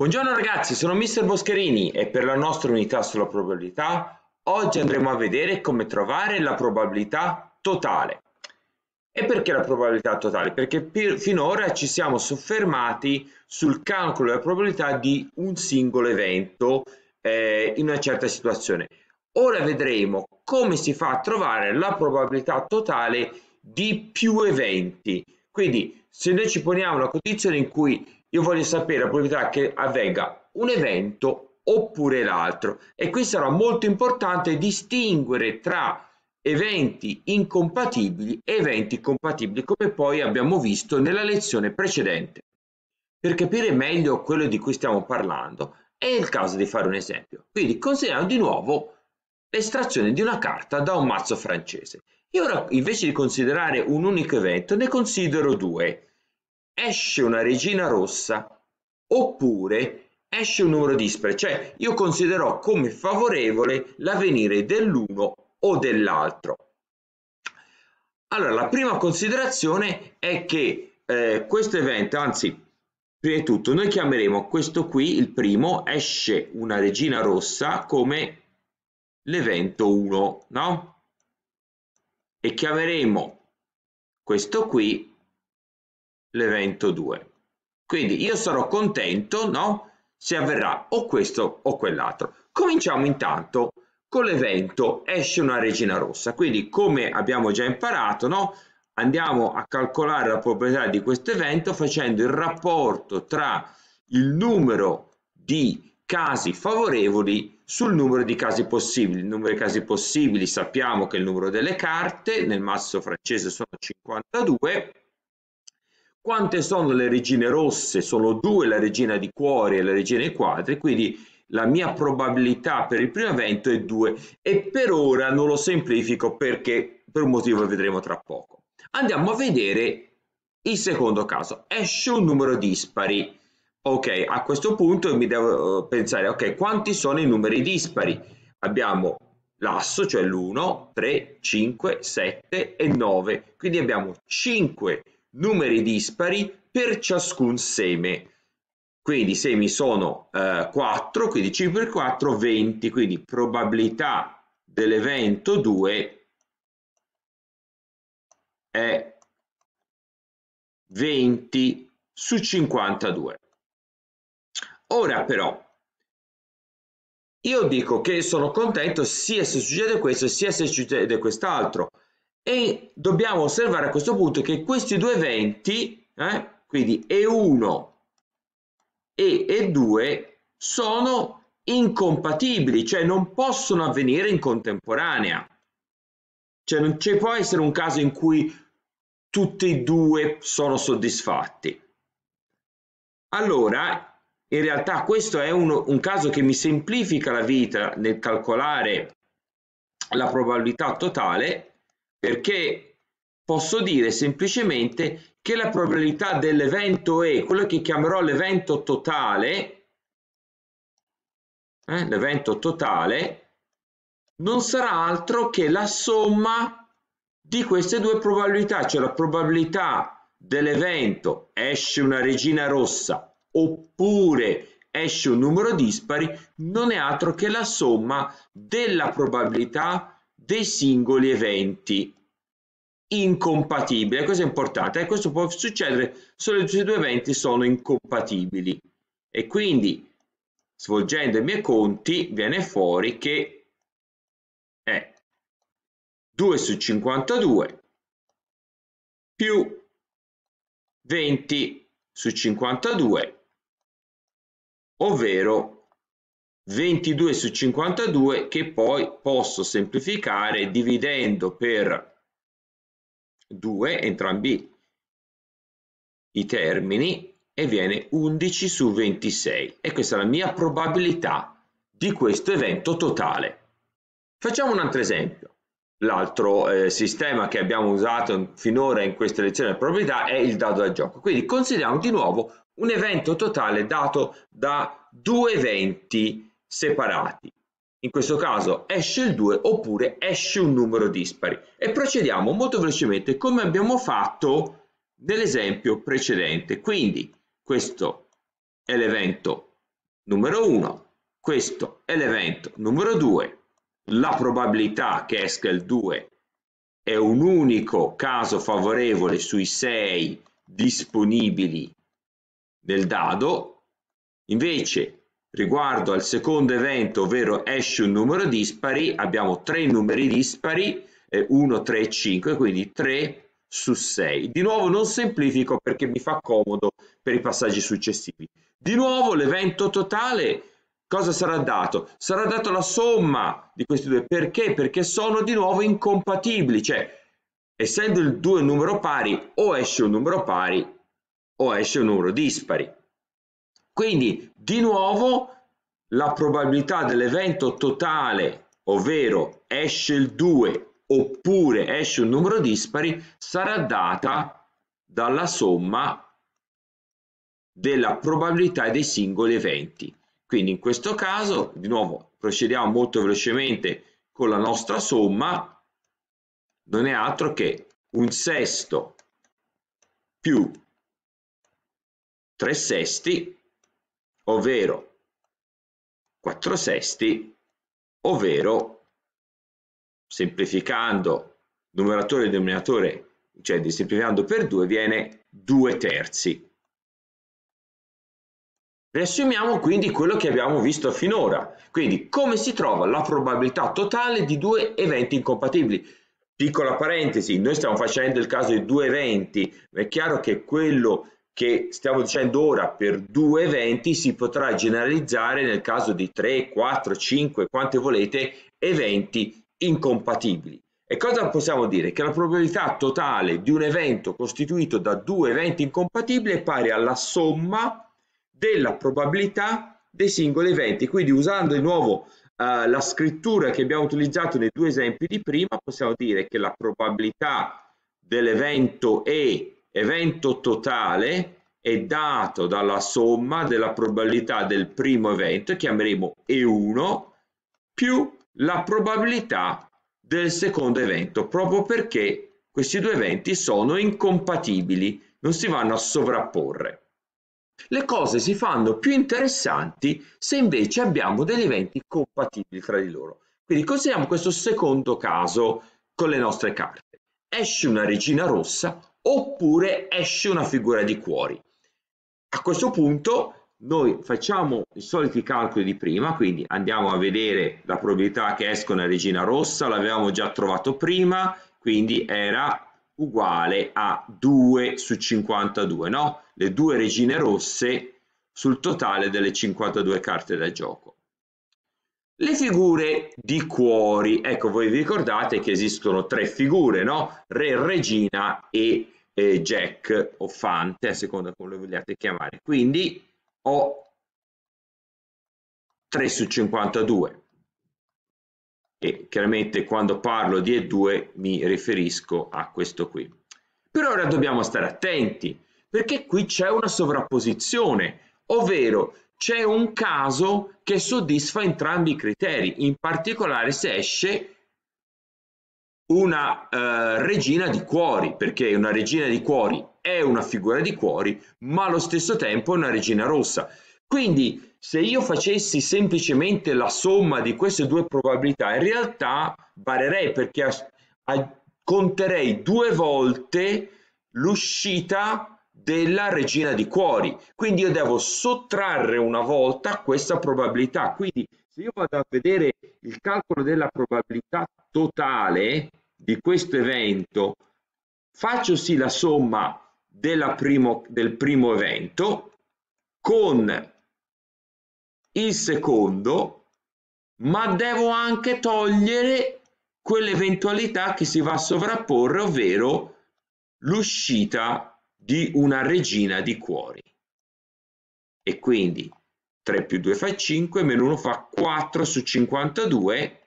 Buongiorno ragazzi, sono Mr. Boscherini e per la nostra unità sulla probabilità oggi andremo a vedere come trovare la probabilità totale. E perché la probabilità totale? Perché per, finora ci siamo soffermati sul calcolo della probabilità di un singolo evento eh, in una certa situazione. Ora vedremo come si fa a trovare la probabilità totale di più eventi, quindi se noi ci poniamo una condizione in cui io voglio sapere la probabilità che avvenga un evento oppure l'altro e qui sarà molto importante distinguere tra eventi incompatibili e eventi compatibili come poi abbiamo visto nella lezione precedente. Per capire meglio quello di cui stiamo parlando è il caso di fare un esempio. Quindi consideriamo di nuovo l'estrazione di una carta da un mazzo francese. Io ora invece di considerare un unico evento ne considero due. Esce una regina rossa oppure esce un numero dispare, cioè io considero come favorevole l'avvenire dell'uno o dell'altro. Allora, la prima considerazione è che eh, questo evento, anzi, prima di tutto, noi chiameremo questo qui, il primo, esce una regina rossa come l'evento 1, no? e chiameremo questo qui l'evento 2. Quindi io sarò contento, no? Se avverrà o questo o quell'altro. Cominciamo intanto con l'evento esce una regina rossa. Quindi come abbiamo già imparato, no? Andiamo a calcolare la proprietà di questo evento facendo il rapporto tra il numero di casi favorevoli sul numero di casi possibili. Il numero di casi possibili sappiamo che il numero delle carte, nel mazzo francese sono 52. Quante sono le regine rosse? Sono due, la regina di cuori e la regina di quadri, quindi la mia probabilità per il primo evento è 2 e per ora non lo semplifico perché per un motivo vedremo tra poco. Andiamo a vedere il secondo caso. Esce un numero dispari Ok, a questo punto mi devo eh, pensare, ok, quanti sono i numeri dispari? Abbiamo l'asso, cioè l'1, 3, 5, 7 e 9. Quindi abbiamo 5 numeri dispari per ciascun seme. Quindi i semi sono eh, 4, quindi 5 per 4, 20, quindi probabilità dell'evento 2 è 20 su 52. Ora però, io dico che sono contento sia se succede questo sia se succede quest'altro e dobbiamo osservare a questo punto che questi due eventi, eh, quindi E1 e E2, sono incompatibili, cioè non possono avvenire in contemporanea. Cioè non ci può essere un caso in cui tutti e due sono soddisfatti. Allora, in realtà questo è uno, un caso che mi semplifica la vita nel calcolare la probabilità totale perché posso dire semplicemente che la probabilità dell'evento E, quello che chiamerò l'evento totale, eh, l'evento totale, non sarà altro che la somma di queste due probabilità, cioè la probabilità dell'evento esce una regina rossa oppure esce un numero dispari non è altro che la somma della probabilità dei singoli eventi incompatibili. questo è importante eh? questo può succedere solo se i due eventi sono incompatibili e quindi svolgendo i miei conti viene fuori che è 2 su 52 più 20 su 52 ovvero 22 su 52 che poi posso semplificare dividendo per 2 entrambi i termini e viene 11 su 26 e questa è la mia probabilità di questo evento totale. Facciamo un altro esempio. L'altro eh, sistema che abbiamo usato finora in questa lezione di probabilità è il dado da gioco. Quindi consideriamo di nuovo un evento totale dato da due eventi separati. In questo caso esce il 2 oppure esce un numero dispari. E procediamo molto velocemente come abbiamo fatto nell'esempio precedente. Quindi questo è l'evento numero 1, questo è l'evento numero 2. La probabilità che esca il 2 è un unico caso favorevole sui 6 disponibili del dado, invece riguardo al secondo evento, ovvero esce un numero dispari, abbiamo tre numeri dispari, 1, 3 e 5, quindi 3 su 6. Di nuovo non semplifico perché mi fa comodo per i passaggi successivi. Di nuovo l'evento totale cosa sarà dato? Sarà dato la somma di questi due. Perché? Perché sono di nuovo incompatibili, cioè essendo il 2 un numero pari o esce un numero pari o esce un numero dispari. Quindi, di nuovo, la probabilità dell'evento totale, ovvero esce il 2 oppure esce un numero dispari, sarà data dalla somma della probabilità dei singoli eventi. Quindi in questo caso, di nuovo, procediamo molto velocemente con la nostra somma, non è altro che un sesto più 3 sesti, ovvero 4 sesti, ovvero, semplificando numeratore e denominatore, cioè semplificando per 2, viene 2 terzi. Riassumiamo quindi quello che abbiamo visto finora, quindi come si trova la probabilità totale di due eventi incompatibili. Piccola parentesi, noi stiamo facendo il caso di due eventi, ma è chiaro che quello che stiamo dicendo ora per due eventi si potrà generalizzare nel caso di 3, 4, 5, quante volete, eventi incompatibili. E cosa possiamo dire? Che la probabilità totale di un evento costituito da due eventi incompatibili è pari alla somma della probabilità dei singoli eventi. Quindi usando di nuovo eh, la scrittura che abbiamo utilizzato nei due esempi di prima, possiamo dire che la probabilità dell'evento E evento totale è dato dalla somma della probabilità del primo evento, chiameremo E1, più la probabilità del secondo evento, proprio perché questi due eventi sono incompatibili, non si vanno a sovrapporre. Le cose si fanno più interessanti se invece abbiamo degli eventi compatibili tra di loro. Quindi consideriamo questo secondo caso con le nostre carte esce una regina rossa oppure esce una figura di cuori. A questo punto noi facciamo i soliti calcoli di prima, quindi andiamo a vedere la probabilità che esca una regina rossa, l'avevamo già trovato prima, quindi era uguale a 2 su 52, no? Le due regine rosse sul totale delle 52 carte da gioco. Le figure di cuori, ecco voi vi ricordate che esistono tre figure, no? Re, regina e eh, Jack o Fante, a seconda come lo vogliate chiamare. Quindi ho 3 su 52 e chiaramente quando parlo di E2 mi riferisco a questo qui. Per ora dobbiamo stare attenti perché qui c'è una sovrapposizione, ovvero c'è un caso che soddisfa entrambi i criteri, in particolare se esce una eh, regina di cuori, perché una regina di cuori è una figura di cuori, ma allo stesso tempo è una regina rossa. Quindi se io facessi semplicemente la somma di queste due probabilità, in realtà varerei perché conterei due volte l'uscita della regina di cuori. Quindi io devo sottrarre una volta questa probabilità. Quindi se io vado a vedere il calcolo della probabilità totale di questo evento, faccio sì la somma primo, del primo evento con il secondo, ma devo anche togliere quell'eventualità che si va a sovrapporre, ovvero l'uscita di una regina di cuori. E quindi 3 più 2 fa 5, meno 1 fa 4 su 52,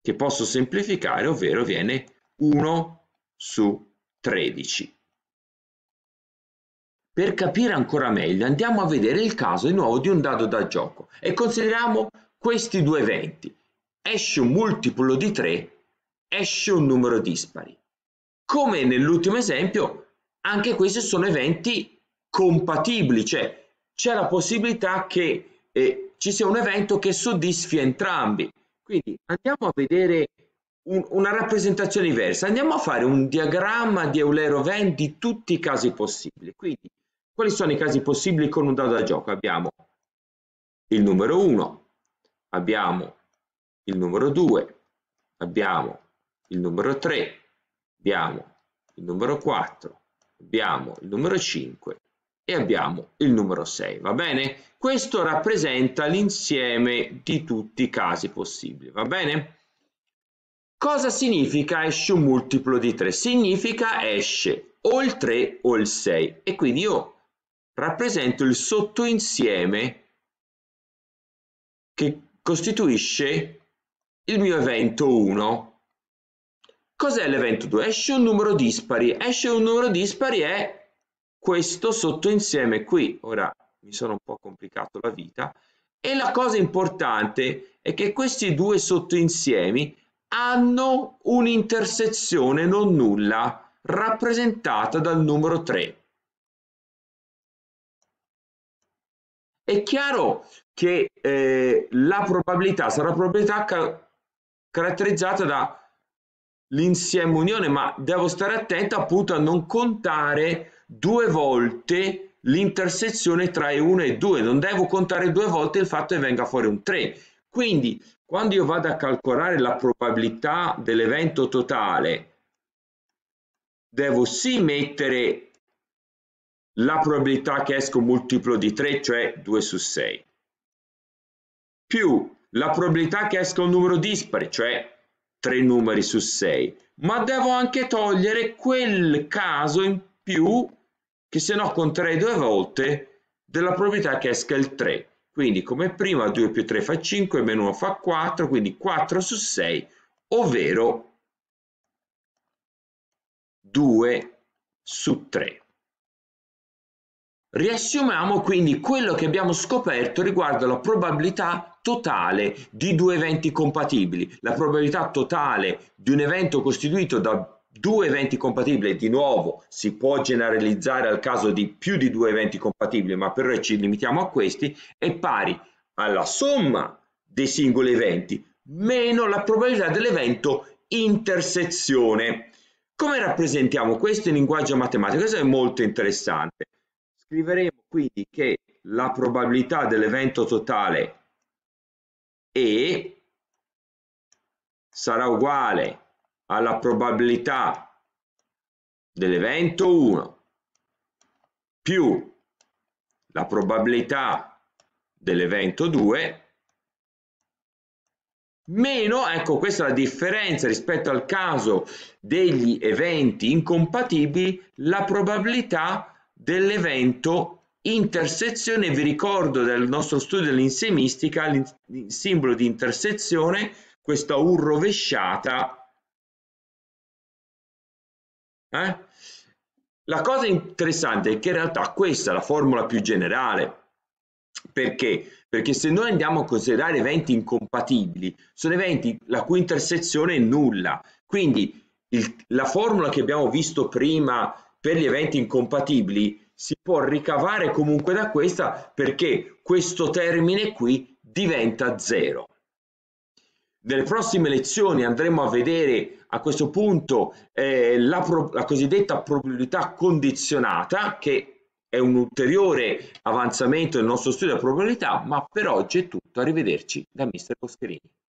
che posso semplificare, ovvero viene 1 su 13. Per capire ancora meglio andiamo a vedere il caso di nuovo di un dado da gioco e consideriamo questi due eventi. Esce un multiplo di 3, esce un numero dispari. Come nell'ultimo esempio, anche questi sono eventi compatibili, cioè c'è la possibilità che eh, ci sia un evento che soddisfi entrambi. Quindi andiamo a vedere un, una rappresentazione diversa, andiamo a fare un diagramma di Eulero oven di tutti i casi possibili. Quindi quali sono i casi possibili con un dado da gioco? Abbiamo il numero 1, abbiamo il numero 2, abbiamo il numero 3, abbiamo il numero 4, abbiamo il numero 5 e abbiamo il numero 6, va bene? Questo rappresenta l'insieme di tutti i casi possibili, va bene? Cosa significa esce un multiplo di 3? Significa esce o il 3 o il 6 e quindi io rappresento il sottoinsieme che costituisce il mio evento 1 Cos'è l'evento 2? Esce un numero dispari. Esce un numero dispari è questo sottoinsieme qui. Ora mi sono un po' complicato la vita. E la cosa importante è che questi due sottoinsiemi hanno un'intersezione non nulla rappresentata dal numero 3. È chiaro che eh, la probabilità sarà probabilità ca caratterizzata da l'insieme unione, ma devo stare attento appunto a non contare due volte l'intersezione tra e 1 e 2, non devo contare due volte il fatto che venga fuori un 3. Quindi quando io vado a calcolare la probabilità dell'evento totale, devo sì mettere la probabilità che esco un multiplo di 3, cioè 2 su 6, più la probabilità che esca un numero dispari, cioè tre numeri su 6, ma devo anche togliere quel caso in più che se no conterei due volte della proprietà che esca il 3. Quindi come prima 2 più 3 fa 5, meno 1 fa 4, quindi 4 su 6, ovvero 2 su 3. Riassumiamo quindi quello che abbiamo scoperto riguardo la probabilità totale di due eventi compatibili. La probabilità totale di un evento costituito da due eventi compatibili, di nuovo si può generalizzare al caso di più di due eventi compatibili, ma per ora ci limitiamo a questi, è pari alla somma dei singoli eventi meno la probabilità dell'evento intersezione. Come rappresentiamo questo in linguaggio matematico? Questo è molto interessante. Scriveremo quindi che la probabilità dell'evento totale E sarà uguale alla probabilità dell'evento 1 più la probabilità dell'evento 2 meno, ecco questa è la differenza rispetto al caso degli eventi incompatibili, la probabilità dell'evento intersezione, vi ricordo del nostro studio dell'insemistica, il simbolo di intersezione, questa U rovesciata. Eh? La cosa interessante è che in realtà questa è la formula più generale. Perché? Perché se noi andiamo a considerare eventi incompatibili, sono eventi la cui intersezione è nulla. Quindi il, la formula che abbiamo visto prima per gli eventi incompatibili si può ricavare comunque da questa perché questo termine qui diventa zero. Nelle prossime lezioni andremo a vedere a questo punto eh, la, la cosiddetta probabilità condizionata che è un ulteriore avanzamento del nostro studio della probabilità, ma per oggi è tutto, arrivederci da Mr. Boscherini.